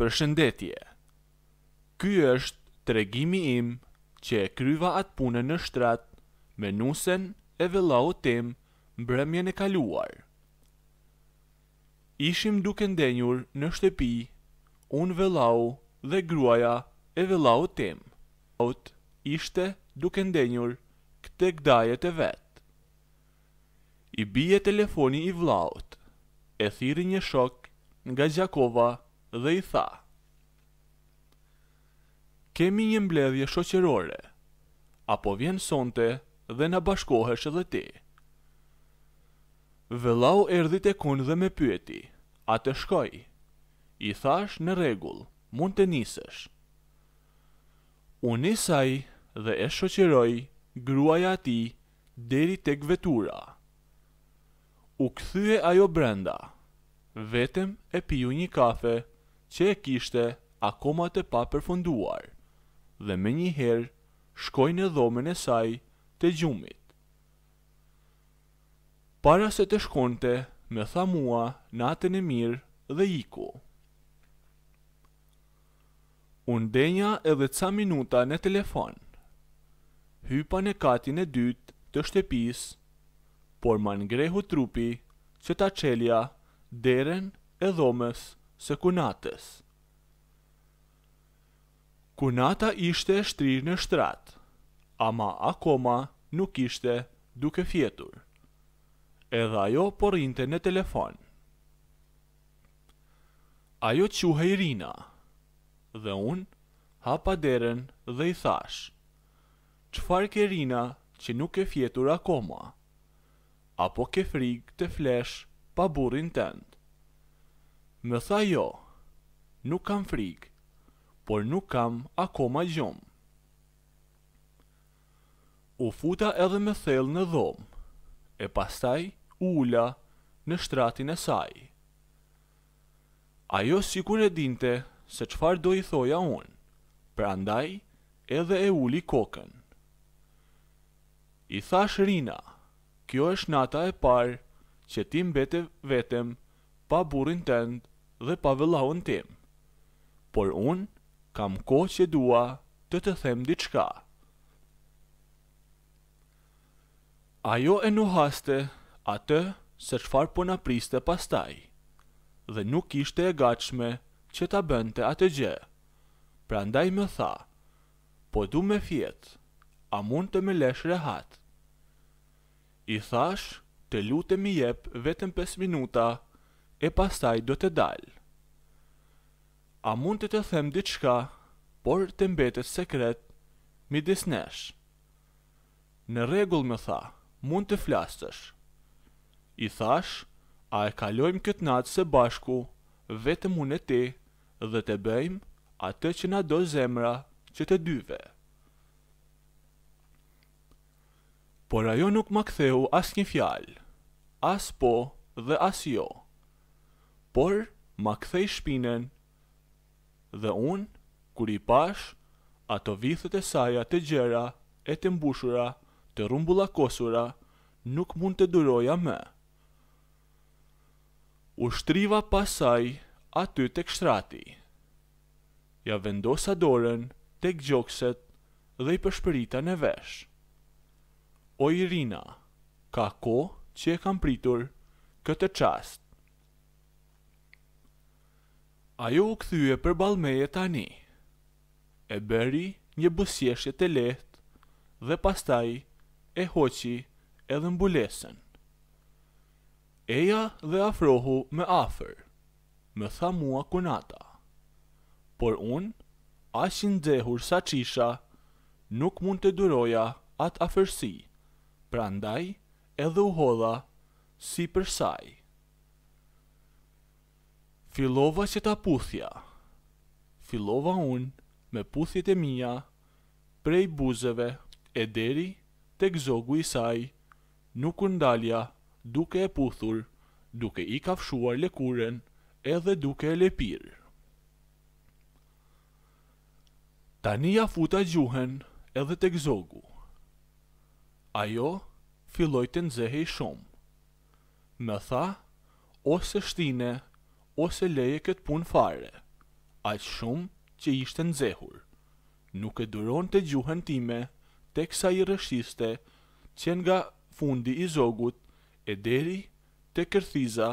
përshëndetje. Ky është tregimi im që e kryva atë punën në shtrat me nusen e vëllau tim mbrëmjen e kaluar. Ishim duke ndenjur në shtëpi, unë vëllau dhe gruaja e vëllau tim. Ot ishte duke ndenjur këte gdajet e vetë. I bie telefoni i vlaut, e thiri një shok nga Gjakova dhe i tha Kemi një mbledhje shoqërore apo vjen sonte dhe na bashkohesh edhe ti Vëllau erdhi te kun dhe më pyeti A të shkoj I thash në rregull mund të nisësh Unisaj dhe e shoqeroj, gruaja ati deri tek vetura. U këthyë ajo brenda, vetëm e piju një kafe që e kishte akoma të pa përfunduar, dhe me njëherë shkoj në dhomen e saj të gjumit. Para se të shkonte, me tha mua natën e mirë dhe iku. Unë denja edhe ca minuta në telefon. Hypa në katin e dytë të shtepis, por ma grehu trupi që ta qelja deren e dhomës se kunatës. Kunata ishte e shtrirë në shtratë, ama akoma nuk ishte duke fjetur. Edhe ajo porinte në telefon. Ajo quhe i rina, dhe unë hapa derën dhe i thash Qfar ke rina që nuk e fjetur akoma? Apo ke frikë të flesh pa burin tëndë? Me tha jo, nuk kam frikë, por nuk kam akoma gjumë. U futa edhe me thellë në dhomë, e pastaj ula në shtratin e saj. Ajo sikur e dinte se qfar do i thoja unë, pra ndaj edhe e uli kokën. I thash Rina, kjo është nata e parë që ti mbete vetem pa burin tëndë dhe pa pavëllaun tim. Por unë kam ko që dua të të them diçka. Ajo e nuhaste atë se qfar po në priste pastaj, dhe nuk ishte e gachme që ta bënte atë gjë. Pra ndaj me tha, po du me fjet, a mund të me lesh rehat? I thash, të lutem i jep vetëm 5 minuta e pastaj do të dal. A mund të të them diçka, por të mbetet sekret, mi disnesh. Në regull me tha, mund të flastësh. I thash, a e kalojmë këtë natë se bashku, vetë unë e ti, dhe të bëjmë atë që na do zemra që të dyve. Por ajo nuk më ktheu një fjalë, as po dhe as jo por ma kthej shpinën. Dhe unë, kur i pash, ato vithët e saja të gjera e të mbushura, të rumbula kosura, nuk mund të duroja me. U shtriva pasaj aty të kështrati. Ja vendosa dorën të gjokset dhe i përshpërita në vesh. O Irina, ka ko që e kam pritur këtë qast ajo u këthyje për balmeje tani. E beri një bësjeshje të lehtë dhe pastaj e hoqi edhe mbulesën. Eja dhe afrohu me afer, me tha mua kunata. Por unë, ashin dhehur sa qisha, nuk mund të duroja atë afersi, pra ndaj edhe u hodha si për Filova që ta puthja Filova unë me puthjet e mija Prej buzeve e deri të gëzogu i saj Nuk këndalja duke e puthur Duke i kafshuar lekuren edhe duke e lepir Tani ja futa gjuhen edhe të gëzogu Ajo filoj të nëzehe i shumë Me tha ose shtine ose leje këtë punë fare, aq shumë që ishte nxehur. Nuk e duron të gjuhën time, teksa i rëshiste, që nga fundi i zogut, e deri të kërthiza,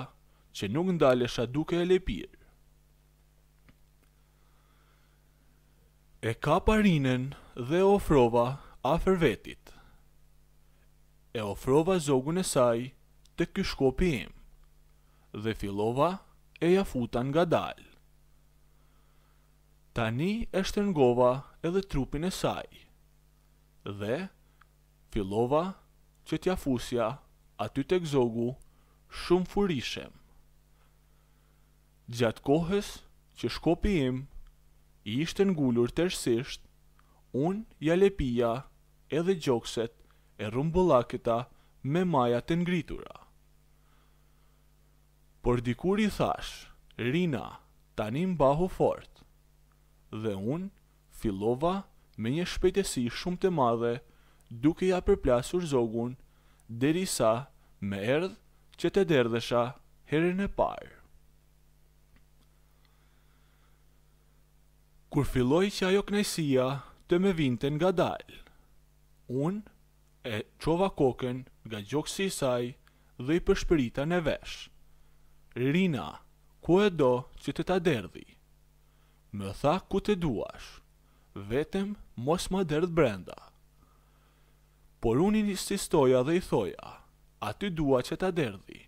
që nuk ndalesha duke e lepir. E ka parinen dhe ofrova a vetit. E ofrova zogun e saj të kyshkopi em, dhe fillova të e ja futan nga dal. Tani e shtrëngova edhe trupin e saj, dhe fillova që t'ja fusja aty të gzogu shumë furishem. Gjatë kohës që shkopi im i ishte ngullur tërsisht, unë ja lepia edhe gjokset e rumbullaketa me majat të ngritura. Por dikur i thash, Rina, tani mbahu fort. Dhe un fillova me një shpejtësi shumë të madhe, duke ja përplasur zogun derisa me erdh që të derdhesha herën e parë. Kur filloi që ajo knejësia të më vinte nga dalë, un e çova kokën nga gjoksi i saj dhe i përshpërita në veshë. Rina, ku e do që të ta derdhi? Më tha ku të duash, vetëm mos ma derdh brenda. Por unë insistoja dhe i thoja, a ty dua që ta derdhi.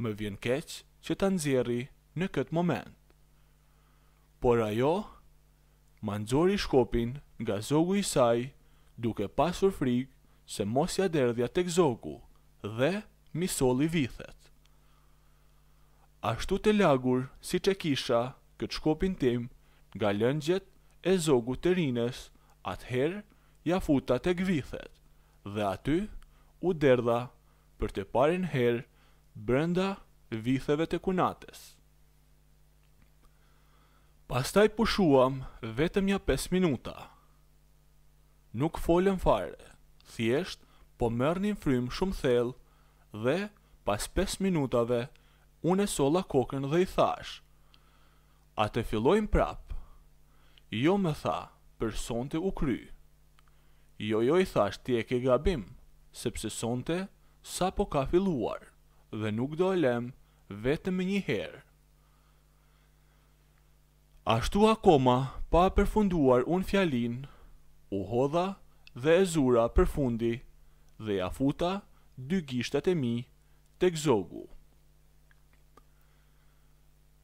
Më vjen keq që ta nxjeri në këtë moment. Por ajo, ma shkopin nga zogu i saj, duke pasur frikë se mos ja derdhja tek zogu dhe mi vithet ashtu të lagur si që kisha këtë shkopin tim nga lëngjet e zogu të rines, atëherë ja futa të gvithet, dhe aty u derdha për të parin herë brenda vitheve të kunates. Pastaj pushuam vetëm ja 5 minuta. Nuk folëm fare, thjesht po mërë një frymë shumë thellë dhe pas 5 minutave të unë e sola kokën dhe i thash. A të fillojmë prap? Jo më tha, person të u kry. Jo jo i thash ti e ke gabim, sepse sonte sa po ka filluar dhe nuk do e lem vetëm një herë. Ashtu akoma, pa përfunduar unë fjalin, u hodha dhe e zura për dhe ja futa dy gishtat e mi tek zogu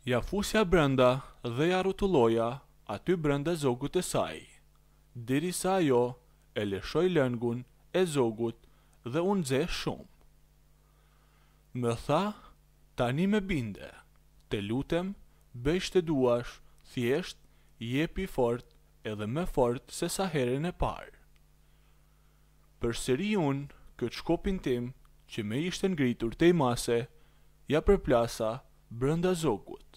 ja fusja brenda dhe ja rutuloja aty brenda zogut e saj. Diri sa jo e leshoj lëngun e zogut dhe unë dze shumë. Më tha, tani me binde, të lutem, bëjsh të duash, thjesht, jepi fort edhe më fort se sa herën e parë. Për sëri unë, këtë shkopin tim, që me ishte ngritur të i mase, ja përplasa brënda zogut.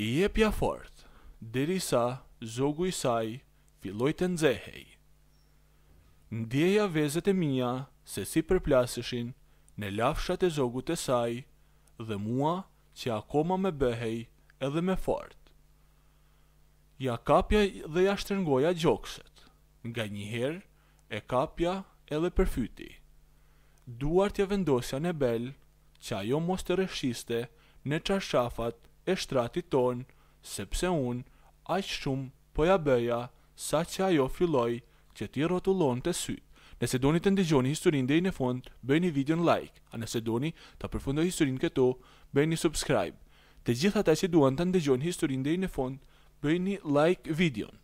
I e pja fort, diri sa zogu i saj filloj të nxehej. Ndjeja vezet e mija se si përplasëshin në lafshat e zogu të saj dhe mua që akoma me bëhej edhe me fort. Ja kapja dhe ja shtërngoja gjokset, nga njëherë e kapja edhe përfyti. Duart të vendosja në belë që ajo mos të rëshiste në qarëshafat e shtratit ton, sepse un, aq shumë po ja bëja sa që ajo filloi që ti rrotullon të sytë. Nëse doni të ndigjoni historin dhe i në fund, bëjni video në like, a nëse doni të përfundoj historin këto, bëjni subscribe. Të gjitha ta që duan të ndigjoni historin dhe i në fund, bëjni like videon.